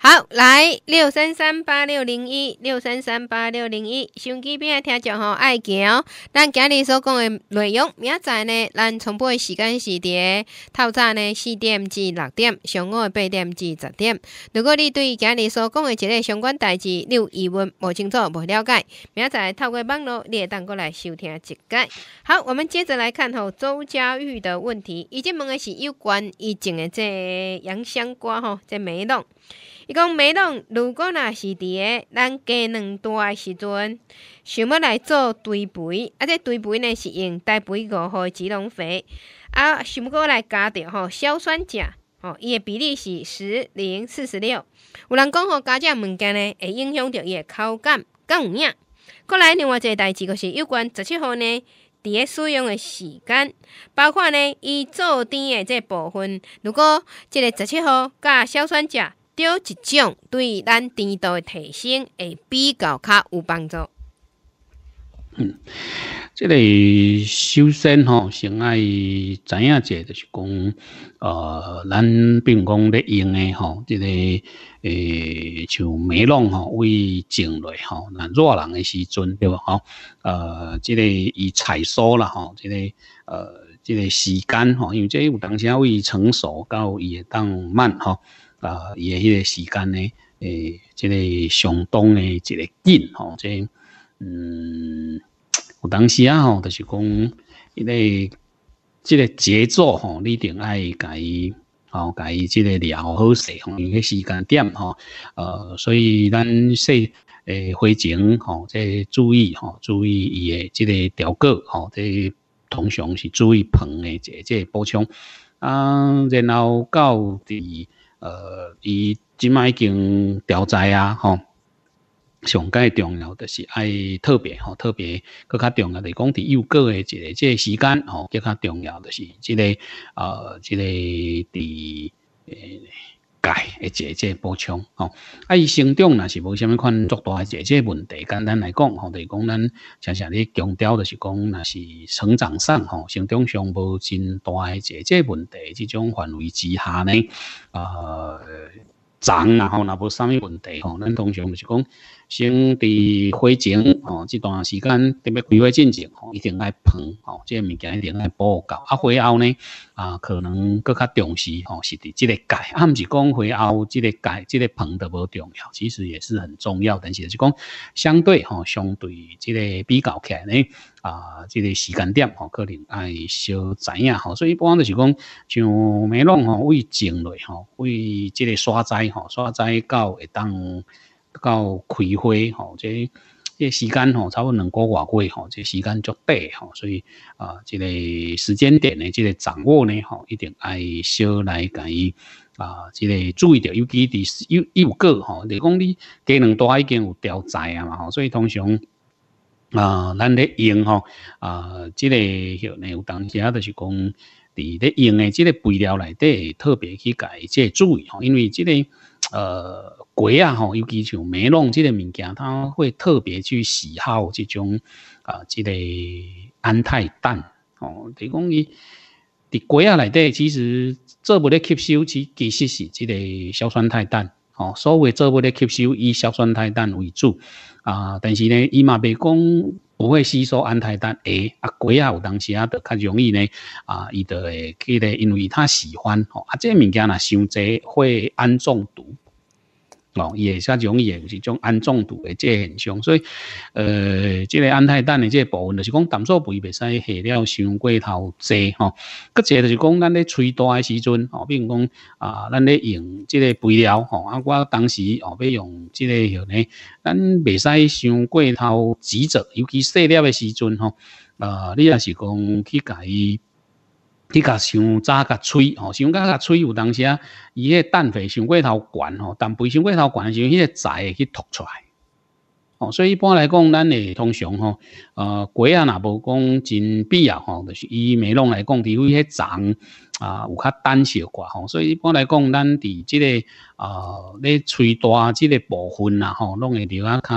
好，来六三三八六零一六三三八六零一，手机边来听就好，爱听哦。咱今日所讲的内容，明仔呢，咱重播的时间是点？透早呢四点至六点，上午的八点至十点。如果你对今日所讲的这个相关代志你有疑问、无清楚、无了解，明仔透过网络你也当过来收听一解。好，我们接着来看吼，周家玉的问题，伊今问的是有关疫情的这杨香瓜吼，这梅农。伊讲，美浪如果若是伫个咱鸡卵大诶时阵，想要来做堆肥，啊，这堆肥呢是用堆肥五号基融肥，啊，想要来加着吼硝酸钾，吼伊诶比例是十零四十六。有人讲吼，加只物件呢会影响着伊诶口感，敢有影？过来，另外一个代志就是有关十七号呢，伫个使用的时间，包括呢伊做甜的这部分，如果即个十七号加硝酸钾。钓一种对咱甜度的提升会比较较有帮助。嗯，这个首先吼，先爱知影一下，就是讲，呃，咱平讲咧用的吼，这个，诶，像梅农吼为种类吼，那热人的时阵对吧？哈，呃，这个以采收啦，吼，这个，呃，这个时间吼，因为这有当时啊，为成熟到伊叶当慢哈。啊，伊诶迄个时间呢？诶，即个相当诶，即个紧吼，即嗯，有当时啊吼，就是讲迄个即个节奏吼，你定爱伊吼伊即个聊好势吼，伊个时间点吼，呃，所以咱说诶，花情吼，即注意吼，注意伊诶即个调调吼，即通常是注意棚诶即即补充啊，然后到第。呃，伊即卖已经调查啊，吼上甲重要著是爱，特别吼特别搁较重要诶，讲伫幼果诶，一个即个时间吼搁较重要著是即个，呃，即个伫诶。解诶，姐姐补充吼，啊，伊成长呐是无虾米款足大诶姐姐问题。简单来讲吼，就讲咱常常咧强调就是讲，那是成长上吼，成长上无真大诶姐姐问题。这种范围之下呢，啊，长然后那无虾米问题吼，咱通常就是讲。先伫会前哦，这段时间特别开会进程吼，一定爱捧吼，即个物件一定爱报告。啊，会后呢，啊，可能搁较重视哦，是伫即个改，啊，毋是讲会后即个改，即个捧得无重要，其实也是很重要。但是就讲相对哦，相对即个比较起来呢，啊，即个时间点哦，可能爱小知影哦，所以一般的是讲，像梅陇哦，为种类吼，为即个刷灾哦，刷灾到会当。到开会吼，这这时间吼，差不多两个晚会吼，这时间足短吼，所以啊，这个时间点的这个掌握呢，吼，一定爱少来介意啊，这个注意着，尤其第有有个吼，你讲你技能多，已经有了解啊嘛吼，所以通常啊，咱咧用吼啊，这个许呢，有当时啊，就是讲伫咧用诶，即个肥料内底特别去介意，即注意吼，因为即个。呃，鸡啊吼，尤其像梅浪这个物件，他会特别去喜好这种啊，这个氨态氮哦。提供伊伫鸡啊内底，其实这部咧吸收，其其实是即个硝酸钛氮哦。所谓这部咧吸收，以硝酸钛氮为主。啊，但是呢，伊嘛袂讲不会吸收安胎丹，哎，啊，鬼啊有当时啊，就较容易呢，啊，伊就会记得，因为他喜欢吼，啊，这物件若伤者会安中毒。哦，伊也是种业，是种安中度的这现象，所以，呃，即个安太蛋的这部分，就是讲淡素肥袂使下了，伤过头多吼。个者就是讲，咱在吹大的时阵，哦，比如讲啊，咱在用即个肥料，吼，啊，我当时哦，要用即个许呢，咱袂使伤过头急着，尤其细料的时阵，吼，啊，你也是讲去改。你甲伤早甲脆吼，伤早甲脆，有当时啊，伊迄氮肥伤过头悬吼，氮肥伤过头悬，时，用迄个仔去吐出来。吼，所以一般来讲，咱诶通常吼，呃，鸡啊若无讲真必要吼，就是伊美容来讲，除非迄长啊有较胆小寡吼，所以一般来讲，咱伫即个呃咧吹大即个部分啦吼，拢会着啊较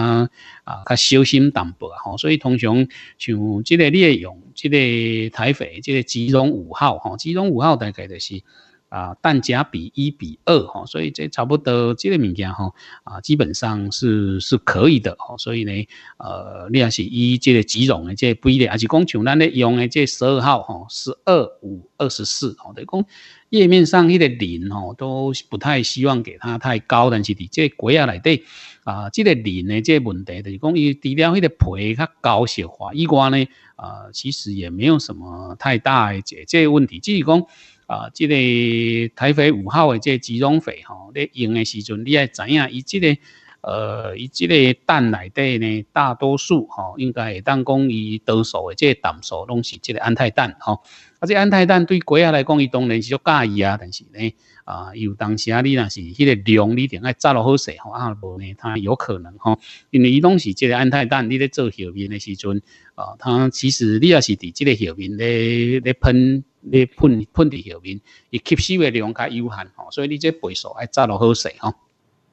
啊较小心淡薄啊吼，所以通常像即个会用。即个台匪，即个吉荣五号哈，吉荣五号大概就是啊，弹夹比一比二哈，所以这差不多，即个物件哈啊，基本上是是可以的哈，所以呢，呃，你还是以即个吉荣的这比例，还是讲像咱咧用的这十二号哈，十二五二十四，吼，等于讲页面上迄个零吼，都不太希望给它太高，但是你这国家来对。啊，这个磷呢，这问题就是讲，伊除了那个皮较高消化，以外呢，啊，其实也没有什么太大的即个问题，只是讲啊，这个台北五号的这鸡种肥吼，你用的时阵，你爱知影伊这个呃，伊这个蛋内底呢，大多数吼，应该会当讲伊多数的这蛋素拢是这个安泰蛋吼。啊，这安泰氮对鸡家来讲，伊当然是要介意啊。但是呢，啊，有当时啊，你若是迄个量，你定爱抓落好势吼。啊，无呢，它有可能吼，因为伊拢是即个安泰氮，你咧做后面的时阵啊，它其实你也是伫即个后面咧咧喷咧喷喷伫后面，伊吸收诶量较有限吼，所以你即个倍数爱抓落好势吼。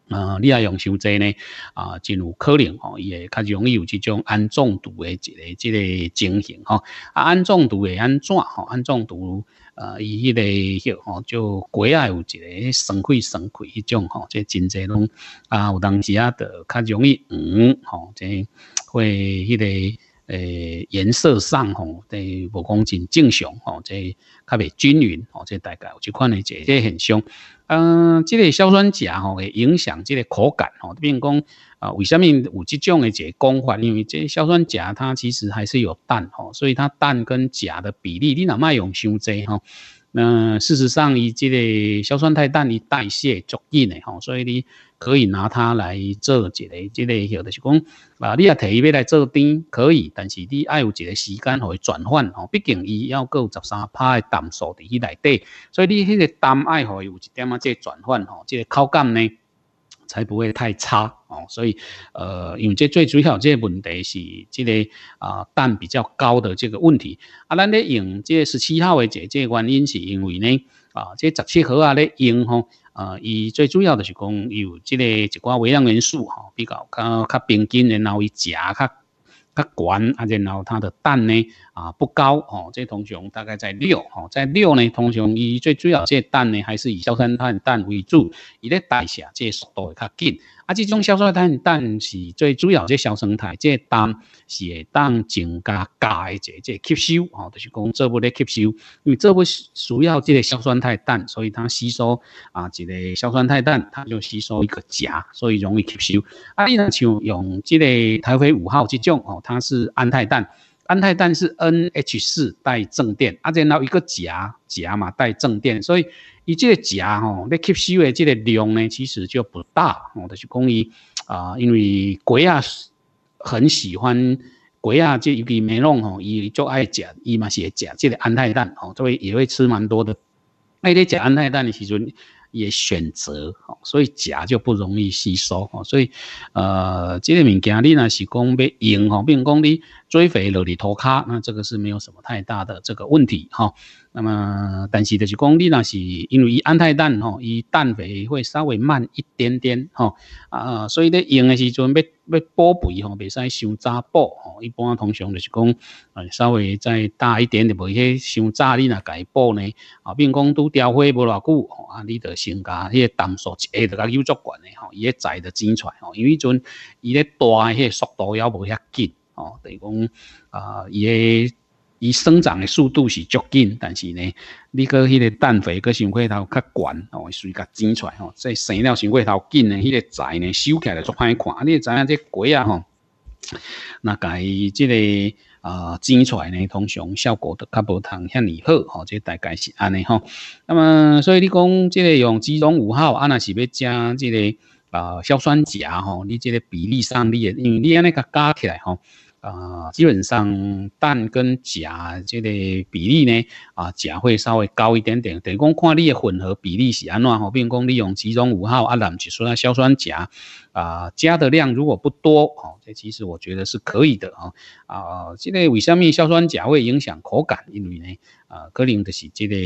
啊，你啊用伤多呢？啊，真有可能吼，伊会较容易有这种氨中毒的这个这个情形吼。啊，氨中毒会安怎吼？氨中毒呃，伊迄个吼就肝爱有一个肾亏肾亏迄种吼，即真侪拢啊有当时啊，着较容易嗯吼，即会迄个。诶，颜色上吼，对无讲真正常吼，即较袂均匀吼，即大概我就看你这即很像。嗯，即个硝酸钾吼会影响即个口感吼，比如讲啊，为什么有即种一个讲法？因为即硝酸钾它其实还是有氮吼，所以它氮跟钾的比例你若卖用伤济吼。那事实上，伊即个硝酸钛氮的代谢足用嘞，吼，所以你可以拿它来做即个，即个有的是讲，啊，你也摕伊要来做甜，可以，但是你爱有一个时间互伊转换吼，毕竟伊要够十三帕的氮素伫伊内底，所以你迄个氮爱互伊有一点啊，即转换吼，即个口感呢，才不会太差。哦，所以，呃，因为这最主要这问题是，这个啊蛋比较高的这个问题。啊，咱咧用这十七号的这这原因是因为呢，啊，这十七号啊咧用吼，啊，伊最主要的是讲有这个一寡微量元素吼，比较较较平均，然后伊食较较悬啊，然后它的蛋呢啊不高哦，这通常大概在六哦，在六呢，通常伊最主要这蛋呢还是以硝酸碳氮为主，伊咧代谢这速度会较紧。啊，这种硝酸氮氮是最主要，这硝酸态，这氮是氮增加钙的，这吸收哦，就是讲这部的吸收，因为这部需要即个硝酸钛氮，所以它吸收啊，即个硝酸钛氮，它就吸收一个钾，所以容易吸收。啊，你呢像用即个台肥五号即种哦，它是氨态氮。氨态氮是 N H 四带正电，啊，然后一个钾钾嘛带正电，所以伊这个钾吼，你吸收的这个量呢，其实就不大。我是讲伊啊，因为鬼啊很喜欢鬼啊，这尤其梅弄吼，伊就爱食，伊嘛，是会食这个氨态氮吼，都会也会吃蛮多的。那在食氨态氮的时阵，也选择哦，所以钾就不容易吸收哦。所以呃，这个物件你若是讲要用哦，并讲你。追肥落地拖卡，那这个是没有什么太大的这个问题哈。那么，但是就是讲你那是因为伊氨态氮哈，以氮肥会稍微慢一点点哈啊。所以咧用的时阵，要要补肥吼，袂使伤早补吼。一般通常就是讲，啊、稍微再大一点的，袂去伤早你若改补呢啊。比如讲，拄掉花无偌久吼，啊，你就先加迄个氮素，一下就甲有足悬的吼，伊个债就生出吼，因为阵伊咧大迄个速度也无遐紧。哦，等于讲，啊，伊嘅，伊生长嘅速度是足紧，但是呢，你个迄个氮肥个上过头较悬哦，所以较尖出，哦，即系生了上过头紧嘅，嗰个菜呢，收起来足歹看，你知唔知啊？即系果啊，哦，嗱，佢即个。啊，尖出来呢，通常效果都较无通向尔好，哦，即大概是安尼，吼。咁啊，所以你讲即个用基农五号，啊，若是要加即个啊，硝酸钾，哦，你即个比例上你，因为你安尼甲加起来，哦。啊，基本上氮跟钾这个比例呢，啊钾会稍微高一点点。等于讲，看你的混合比例是安怎吼，并公利用其中五号啊，兰去酸啊，硝酸钾啊加的量如果不多啊，这其实我觉得是可以的哦。啊，这个为什么硝酸钾会影响口感？因为呢，啊可能就是这个。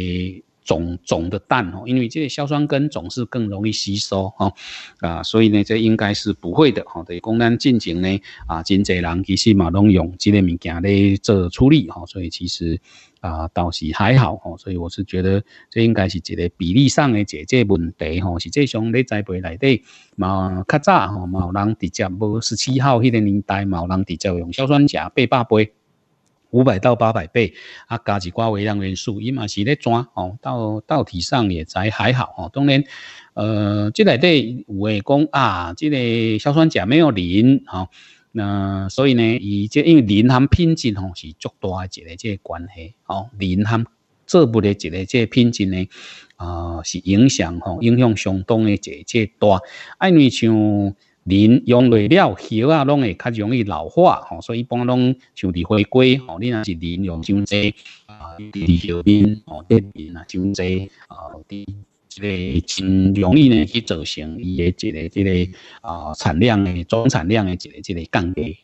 总总的蛋哦，因为这硝酸根总是更容易吸收哦，啊，所以呢，这应该是不会的哦。对，公安进行呢，啊，真济人其实嘛拢用这个物件咧做处理哦，所以其实啊倒是还好哦。所以我是觉得这应该是一个比例上的一个问题哦，是即上你栽培内底，嘛较早嘛有人直接无十七号迄个年代，嘛有人直接用硝酸钾八百倍。五百到八百倍，啊加一寡微量元素，伊嘛是咧转哦，到道体上也栽还好哦。当然，呃，即里底有诶讲啊，即个硝酸钾没有磷哦，那所以呢，伊即因为磷含品质吼是足多一个即关系哦，磷含作物诶一个即品质呢啊是影响吼，影响相当诶一个即大，因为像。磷用累了，叶啊拢会较容易老化，吼，所以一般拢就地回归，吼，你若是磷用上少，啊，伫少边，吼，这边啊上少，啊，即个真容易呢去造成伊的即个这个啊产量的总产量的这个这个降低，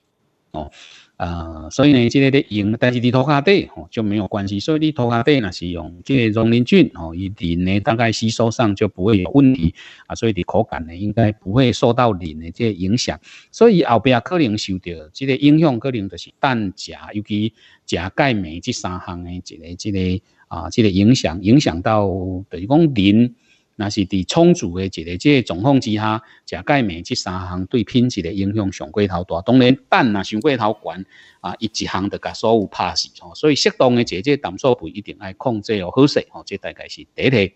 哦。啊，所以呢，这个得用，但是你涂骹底吼就没有关系。所以你涂骹底若是用这个溶磷菌吼，伊磷呢大概吸收上就不会有问题啊。所以你口感呢应该不会受到磷的这个影响。所以后壁可能受到这个影响，可能就是氮钾，尤其钾、钙、镁这三项的这个、这个啊，这个影响影响到就是讲磷。那是伫充足的一个即状况之下，食钙镁这三项对品质的影响上过头大。当然氮呐上过头悬啊，一一项都甲所有拍死吼。所以适当嘅即个蛋素肥一定要控制哦，好势吼，这大概是第一，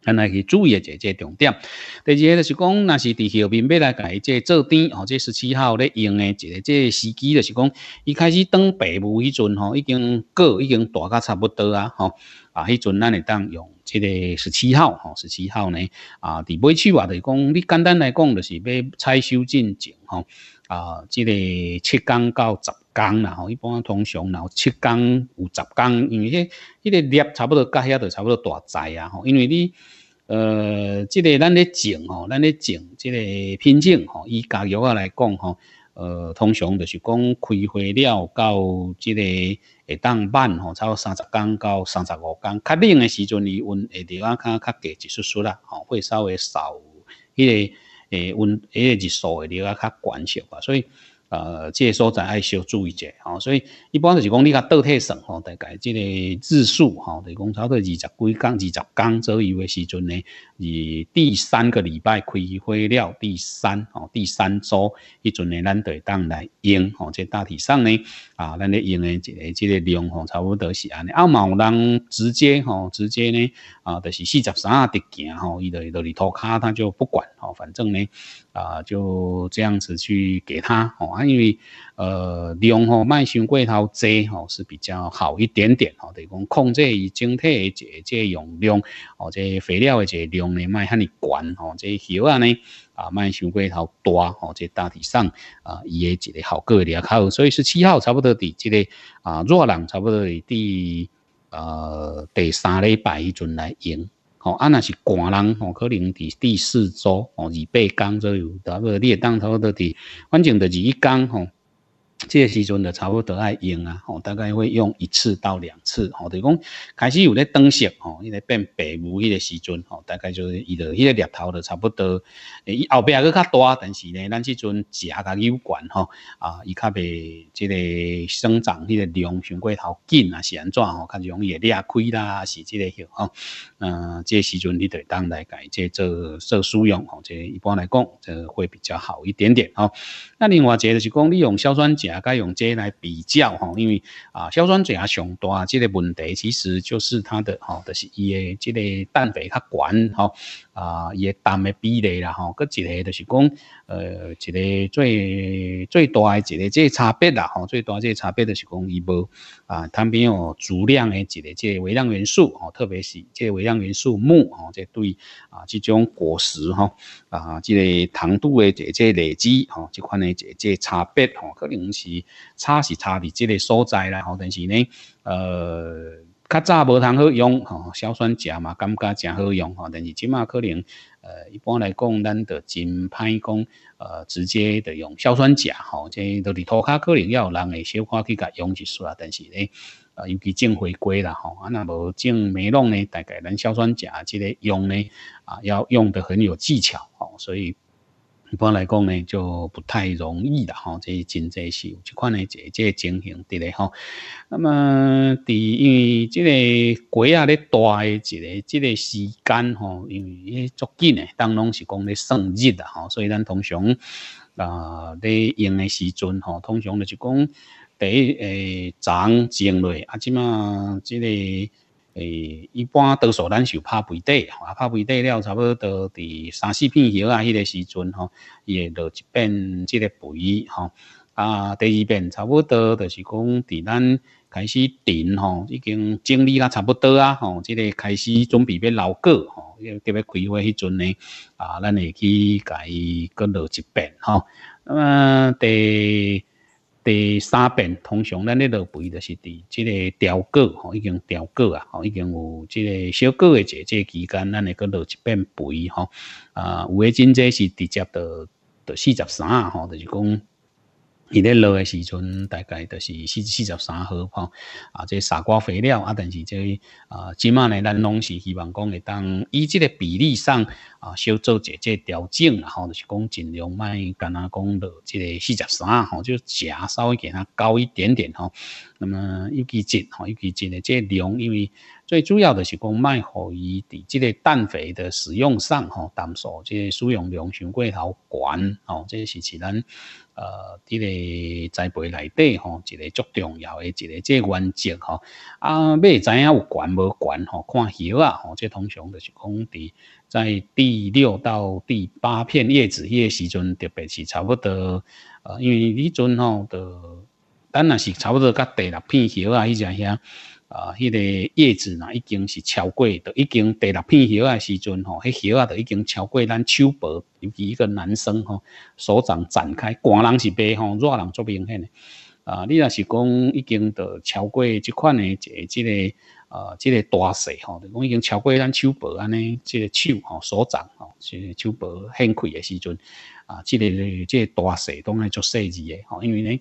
咱来去注意下姐个重点。第二就是讲，若是伫后面要来甲伊即做甜吼，即十七号咧用的一个即时机就是讲，伊开始当爸母迄阵吼，已经个已经大甲差不多啊，吼啊，迄阵咱会当用。即个十七号，吼，十七号呢，啊，伫买区话就是讲，你简单来讲，就是要采收进种，吼，啊，即个七工到十工啦，吼，一般通常然后七工有十工，因为迄迄个叶差不多，家遐都差不多大在啊，吼，因为你，呃，即个咱咧种，吼，咱咧种，即个品种，吼，以教育啊来讲，吼。呃，通常就是讲开花了，到这个一档晚吼，差不多三十天到三十五天，较冷的时阵，伊温会另外较较低，一摄氏啦，吼会稍微少，一个诶温，一个日数会另外较关些吧，所以。呃，即个所在要稍注意者吼、哦，所以一般就是讲你较倒退省吼，大概即个次数吼、哈，就讲差不多二十几工、二十工左右诶时阵呢，以第三个礼拜开会了，第三哦，第三周，迄阵呢，咱就会当来用哦。这大体上呢，啊，咱咧用诶一个即个量哈，差不多是安尼。啊，嘛有人直接哈，直接呢，啊，就是四十三啊的件，吼，伊到一到里头卡他就不管哦，反正呢。啊，就这样子去给他哦，因为呃量吼，买香过头侪吼是比较好一点点哦，等于讲控制伊整体的这这用量哦，这肥料的这量呢，卖遐尼悬哦，这啊呢啊，卖香过头大哦，这大体上啊伊也一个好个料口，所以是七号差不多伫即个啊弱冷差不多伫第呃第三礼拜迄阵来用。啊，若是寒人，吼、可能伫第四周，哦，二八天左右，大概。你会当头都伫，反正着二一工吼。即个时阵就差不多爱用啊，吼，大概会用一次到两次，吼，就是讲开始有咧灯色，吼，伊咧变白雾迄个时阵，吼，大概就是伊的迄个叶头就差不多，诶，伊后壁个较大，但是呢，咱即阵食它有关，吼，啊，伊较未即个生长迄个量上过头紧啊，是安怎吼，较容易裂开啦，是即个吼，嗯，即个时阵你得当来改，即做做素用，吼，即一般来讲，这会比较好一点点，吼。那另外就是讲你用硝酸钾。啊，该用这来比较哈，因为啊，硝酸钾上多，这个问题其实就是它的哈，就是伊的这个氮肥较管好。啊，液氮的比例啦，吼，嗰一个就是讲，呃，一个最最大的一个即个差别啦，吼，最大个差别就是讲，伊无啊，它没有足量的一个即个微量元素，吼，特别是即个微量元素钼，吼，即对啊，即种果实，吼，啊，即个糖度的即个累积，吼，即款嘅即个差别，吼，可能是差是差伫即个所在啦，吼，但是呢，呃。较早无通好用吼，硝酸钾嘛感觉真好用吼，但是即马可能呃一般来讲，咱就真歹讲呃直接的用硝酸钾吼，即都是涂骹可能要有人会小可去甲用一撮啦，但是咧呃，尤其种回归啦吼，啊那无种梅弄呢，大概咱硝酸钾即个用呢啊要用得很有技巧吼，所以。一般来讲呢，就不太容易的哈。这真真是有这款呢，这这情形伫咧吼。那么，伫因为这个鸡啊，咧大一个，即个时间吼，因为迄足紧诶，当拢是讲咧生日的吼。所以咱通常啊咧用诶时阵吼，通常就是讲第诶长之类啊，即满即个。诶，一般多数咱就拍肥底，啊，拍肥底了差不多，伫三四片叶啊，迄个时阵吼，伊会落一遍即个肥，吼，啊，第二遍差不多就是讲，伫咱开始顶吼，已经整理啦差不多啊，吼，即个开始准备要老果，吼，要特别开花迄阵呢，啊，咱会去甲伊搁落一遍，吼，那么第。第三遍通常咱咧落肥就是伫这个调割吼，已经调割啊，吼已经有这个小个的即个期间，咱会搁落一遍肥吼。啊，有的甚至是直接到到四十三吼，就是讲。伊咧落诶时阵，大概就是四四十三号吼，啊，即傻瓜肥料啊，但是即啊，即满咧，咱拢是希望讲，当以即个比例上啊，小做一即调整然后就是讲尽量卖，干阿讲落即个四十三吼，就加稍微给它高一点点吼。那么有机质吼，有机质诶，即量因为最主要的是讲卖伊伫即个氮肥的使用上吼，氮素即使用量伤过头高吼，即是使咱。呃，这个栽培内底吼，一个最重要的一个即原则吼，啊，要知样有悬无悬吼，看叶啊吼，即通常就是讲伫在第六到第八片叶子叶时阵，特别是差不多，呃，因为迄阵吼的，咱然是差不多甲第六片叶啊，伊只遐。啊，迄个叶子呐，已经是超过都已经第六片叶啊时阵吼，迄叶啊都已经超过咱手伯，尤其一个男生吼，手掌展开，寒人是白吼，热人做明显的。啊，你若是讲已经到超过即款呢，即个呃，即个大小吼，就讲已经超过咱手伯安尼，即个手吼，手掌吼，个手伯很开的时阵啊，即个即个大小当然做细计的吼，因为呢。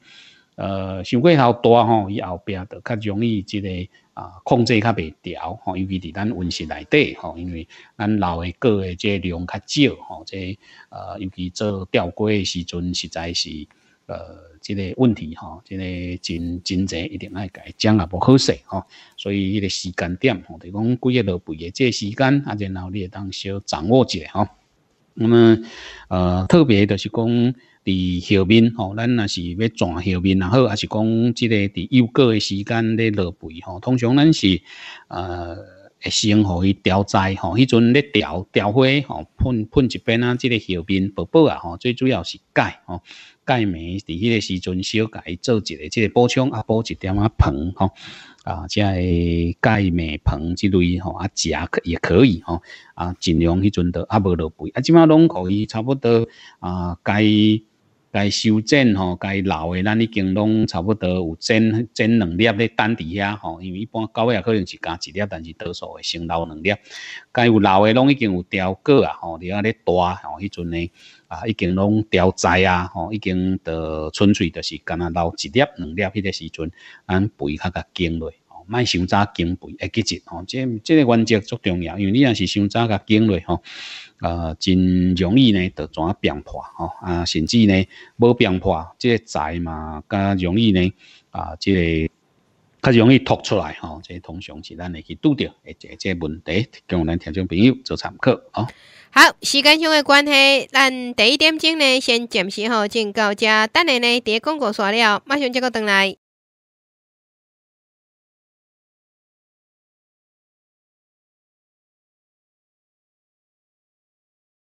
呃，修过头大吼，伊后边就较容易即个啊控制较袂调吼，尤其伫咱温室内底吼，因为咱老诶个诶即量较少吼，即呃尤其做吊挂诶时阵实在是呃即个问题吼，即个真真侪一定爱改，讲也无好势吼，所以迄个时间点吼，就讲几个落肥诶即个时间，啊，然后你当小掌握一下吼。那么，呃，特别就是讲，伫后面吼，咱若是要转后面，然后还是讲，即个伫幼个诶时间咧落肥吼。通常咱是呃，先互伊调栽吼，迄阵咧调调花吼，喷喷一边啊，即个后面宝宝啊吼，最主要是钙吼，钙镁伫迄个时阵少钙做一个，即个补充啊，补一点啊硼吼。啊，即个钙镁硼之类吼，啊，食也可以吼，啊，尽量迄阵的啊无落肥，啊，即嘛拢可以，差不多啊，钙。该修剪吼，该老的咱已经拢差不多有整整两粒咧等伫遐吼，因为一般狗也可能是加一粒，但是多数会先留两粒。该有老的拢已经有掉过啊吼，伫遐咧大吼迄阵呢啊，已经拢掉枝啊吼，已经着纯粹着是干那留一粒两粒迄个时阵，咱肥较甲精锐哦，卖先早精肥一级级吼，即即个原则足重要，因为你若是先早甲精锐吼。啊，真容易呢，就怎啊变破吼啊，甚至呢无变破，即个财嘛，较容易呢啊，即个较容易凸出来吼，即通常是咱会去拄着，而且即问题供咱听众朋友做参考哦好，时间上的关系，咱第一点钟呢，先暂时吼先到这，等下呢，第一广告刷了，马上再阁回来。